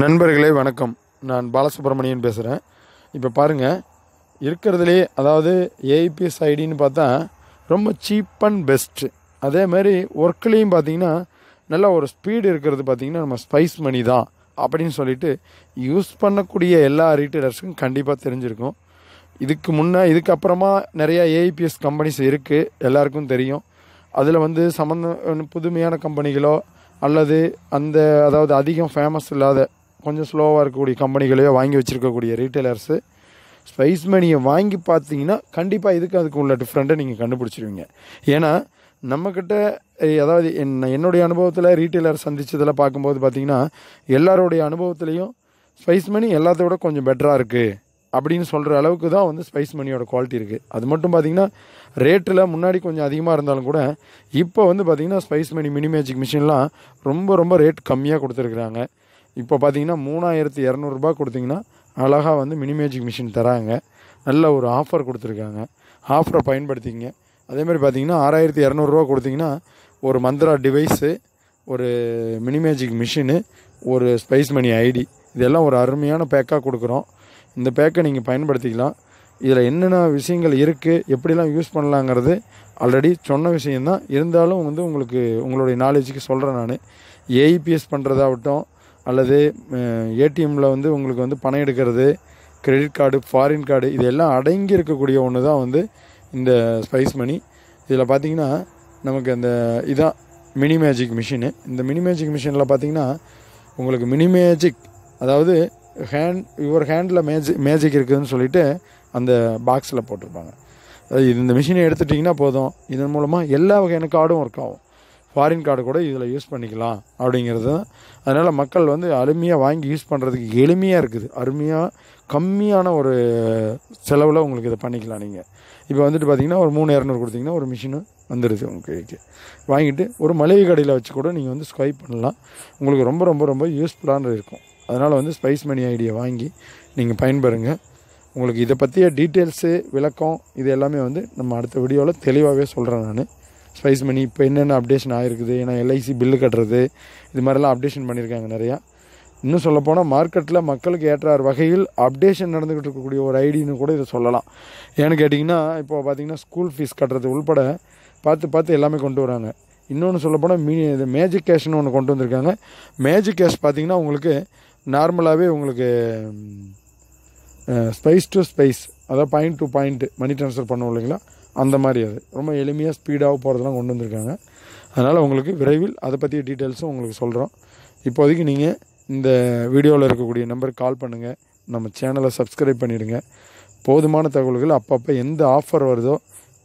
நண்பர்களே வணக்கம் நான் பாலசுப்ரமணியன் பேசுகிறேன் இப்போ பாருங்கள் இருக்கிறதுலே அதாவது ஏஐபிஎஸ் ஐடின்னு பார்த்தா ரொம்ப சீப் அண்ட் பெஸ்ட்டு அதே மாதிரி ஒர்க்லேயும் பார்த்திங்கன்னா நல்லா ஒரு ஸ்பீடு இருக்கிறது பார்த்திங்கன்னா நம்ம ஸ்பைஸ் மணி தான் அப்படின்னு சொல்லிட்டு யூஸ் பண்ணக்கூடிய எல்லா ரீட்டைலர்ஸுக்கும் கண்டிப்பாக தெரிஞ்சிருக்கும் இதுக்கு முன்னே இதுக்கப்புறமா நிறையா ஏஐபிஎஸ் கம்பெனிஸ் இருக்குது எல்லாருக்கும் தெரியும் அதில் வந்து சம்மந்த புதுமையான கம்பெனிகளோ அல்லது அந்த அதாவது அதிகம் ஃபேமஸ் இல்லாத கொஞ்சம் ஸ்லோவாக இருக்கக்கூடிய கம்பெனிகளையோ வாங்கி வச்சுருக்கக்கூடிய ரீட்டைலர்ஸு ஸ்பைஸ் மணியை வாங்கி பார்த்தீங்கன்னா கண்டிப்பாக இதுக்கு அதுக்கு உள்ள டிஃப்ரெண்ட்டை நீங்கள் கண்டுபிடிச்சிருவீங்க ஏன்னா நம்மக்கிட்ட அதாவது என்ன என்னுடைய அனுபவத்தில் ரீட்டைலர் சந்தித்ததில் பார்க்கும்போது பார்த்திங்கன்னா எல்லாருடைய அனுபவத்துலேயும் ஸ்பைஸ் மணி எல்லாத்தோட கொஞ்சம் பெட்டராக இருக்குது அப்படின்னு சொல்கிற அளவுக்கு தான் வந்து ஸ்பைஸ் மணியோட குவாலிட்டி இருக்குது அது மட்டும் பார்த்திங்கன்னா ரேட்டில் முன்னாடி கொஞ்சம் அதிகமாக இருந்தாலும் கூட இப்போ வந்து பார்த்திங்கன்னா ஸ்பைஸ் மணி மினி மேஜிக் மிஷின்லாம் ரொம்ப ரொம்ப ரேட் கம்மியாக கொடுத்துருக்குறாங்க இப்போ பார்த்தீங்கன்னா மூணாயிரத்தி இரநூறுபா கொடுத்தீங்கன்னா அழகாக வந்து மினி மேஜிக் மிஷின் தராங்க நல்ல ஒரு ஆஃபர் கொடுத்துருக்காங்க ஆஃபரை பயன்படுத்திங்க அதேமாதிரி பார்த்தீங்கன்னா ஆறாயிரத்தி இரநூறுவா கொடுத்தீங்கன்னா ஒரு மந்த்ரா டிவைஸு ஒரு மினி மேஜிக் மிஷினு ஒரு ஸ்பைஸ் மணி ஐடி இதெல்லாம் ஒரு அருமையான பேக்காக கொடுக்குறோம் இந்த பேக்கை நீங்கள் பயன்படுத்திக்கலாம் இதில் என்னென்ன விஷயங்கள் இருக்குது எப்படிலாம் யூஸ் பண்ணலாங்கிறது ஆல்ரெடி சொன்ன விஷயந்தான் இருந்தாலும் வந்து உங்களுக்கு உங்களுடைய நாலேஜுக்கு சொல்கிறேன் நான் ஏஇபிஎஸ் e பண்ணுறதாகட்டும் அல்லது ஏடிஎம்மில் வந்து உங்களுக்கு வந்து பணம் எடுக்கிறது கிரெடிட் கார்டு ஃபாரின் கார்டு இது எல்லாம் அடங்கி இருக்கக்கூடிய ஒன்று தான் வந்து இந்த ஸ்பைஸ் மணி இதில் பார்த்திங்கன்னா நமக்கு அந்த இதான் மினி மேஜிக் மிஷினு இந்த மினி மேஜிக் மிஷினில் பார்த்திங்கன்னா உங்களுக்கு மினி மேஜிக் அதாவது ஹேண்ட் யுவர் ஹேண்டில் மேஜிக் மேஜிக் இருக்குதுன்னு சொல்லிவிட்டு அந்த பாக்ஸில் போட்டிருப்பாங்க இந்த மிஷினை எடுத்துட்டிங்கன்னா போதும் இதன் மூலமாக எல்லா வகையான கார்டும் ஒர்க் ஆகும் ஃபாரின் கார்டு கூட இதில் யூஸ் பண்ணிக்கலாம் அப்படிங்கிறது அதனால் மக்கள் வந்து அருமையாக வாங்கி யூஸ் பண்ணுறதுக்கு எளிமையாக இருக்குது அருமையாக கம்மியான ஒரு செலவில் உங்களுக்கு இதை பண்ணிக்கலாம் நீங்கள் இப்போ வந்துட்டு பார்த்தீங்கன்னா ஒரு மூணு இரநூறு கொடுத்தீங்கன்னா ஒரு மிஷினு வந்துடுது உங்கள் கைக்கு வாங்கிட்டு ஒரு மளிகை கடையில் வச்சு கூட நீங்கள் வந்து ஸ்கைப் பண்ணலாம் உங்களுக்கு ரொம்ப ரொம்ப ரொம்ப யூஸ்ஃபுல்லான இருக்கும் அதனால் வந்து ஸ்பைஸ் மணி ஐடியை வாங்கி நீங்கள் பயன்பெறுங்க உங்களுக்கு இதை பற்றிய டீட்டெயில்ஸு விளக்கம் இது எல்லாமே வந்து நம்ம அடுத்த வீடியோவில் தெளிவாகவே சொல்கிறேன் நான் ஸ்பைஸ் மணி இப்போ என்னென்ன அப்டேஷன் ஆகிருக்குது ஏன்னா எல்ஐசி பில்லு கட்டுறது இது மாதிரிலாம் அப்டேஷன் பண்ணியிருக்காங்க நிறையா இன்னும் சொல்லப்போனால் மார்க்கெட்டில் மக்களுக்கு ஏற்றார் வகையில் அப்டேஷன் நடந்துக்கிட்டு இருக்கக்கூடிய ஒரு ஐடின்னு கூட இதை சொல்லலாம் ஏன்னு கேட்டிங்கன்னா இப்போ பார்த்திங்கன்னா ஸ்கூல் ஃபீஸ் கட்டுறது உள்பட பார்த்து பார்த்து எல்லாமே கொண்டு வராங்க இன்னொன்று சொல்லப்போனால் மீ இது மேஜிக் கேஷ்னு ஒன்று கொண்டு வந்திருக்காங்க மேஜிக் கேஷ் பார்த்திங்கன்னா உங்களுக்கு நார்மலாகவே உங்களுக்கு ஸ்பைஸ் டு ஸ்பைஸ் அதாவது point to point money transfer பண்ணுவோம் இல்லைங்களா அந்த மாதிரி அது ரொம்ப எளிமையாக ஸ்பீடாக போகிறதுலாம் கொண்டு வந்திருக்காங்க அதனால் உங்களுக்கு விரைவில் அதை பற்றிய டீட்டெயில்ஸும் உங்களுக்கு சொல்கிறோம் இப்போதைக்கு நீங்கள் இந்த வீடியோவில் இருக்கக்கூடிய நம்பருக்கு கால் பண்ணுங்கள் நம்ம சேனலை சப்ஸ்கிரைப் பண்ணிவிடுங்க போதுமான தகவல்கள் அப்பப்போ எந்த ஆஃபர் வருதோ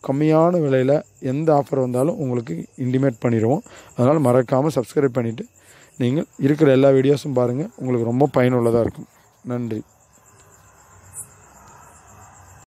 கம்மியான விலையில் எந்த ஆஃபர் வந்தாலும் உங்களுக்கு இன்டிமேட் பண்ணிடுவோம் அதனால் மறக்காமல் சப்ஸ்கிரைப் பண்ணிவிட்டு நீங்கள் இருக்கிற எல்லா வீடியோஸும் பாருங்கள் உங்களுக்கு ரொம்ப பயனுள்ளதாக இருக்கும் நன்றி